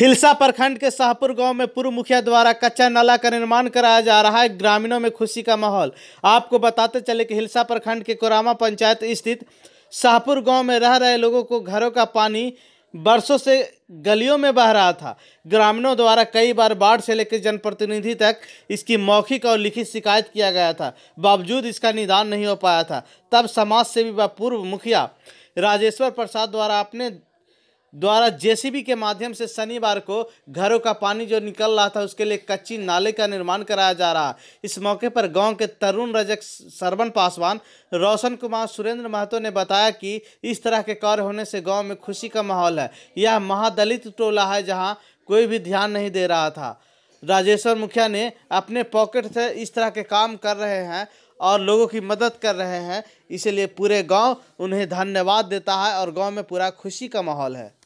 हिलसा प्रखंड के शाहपुर गांव में पूर्व मुखिया द्वारा कच्चा नाला का निर्माण कराया जा रहा है ग्रामीणों में खुशी का माहौल आपको बताते चले कि हिलसा प्रखंड के कोरामा पंचायत स्थित शाहपुर गांव में रह रहे लोगों को घरों का पानी बरसों से गलियों में बह रहा था ग्रामीणों द्वारा कई बार बाढ़ से लेकर जनप्रतिनिधि तक इसकी मौखिक और लिखित शिकायत किया गया था बावजूद इसका निदान नहीं हो पाया था तब समाज सेवी व पूर्व मुखिया राजेश्वर प्रसाद द्वारा अपने द्वारा जेसीबी के माध्यम से शनिवार को घरों का पानी जो निकल रहा था उसके लिए कच्ची नाले का निर्माण कराया जा रहा इस मौके पर गांव के तरुण रजक सरवन पासवान रोशन कुमार सुरेंद्र महतो ने बताया कि इस तरह के कार्य होने से गांव में खुशी का माहौल है यह महादलित टोला है जहाँ कोई भी ध्यान नहीं दे रहा था राजेश्वर मुखिया ने अपने पॉकेट से इस तरह के काम कर रहे हैं और लोगों की मदद कर रहे हैं इसलिए पूरे गांव उन्हें धन्यवाद देता है और गांव में पूरा खुशी का माहौल है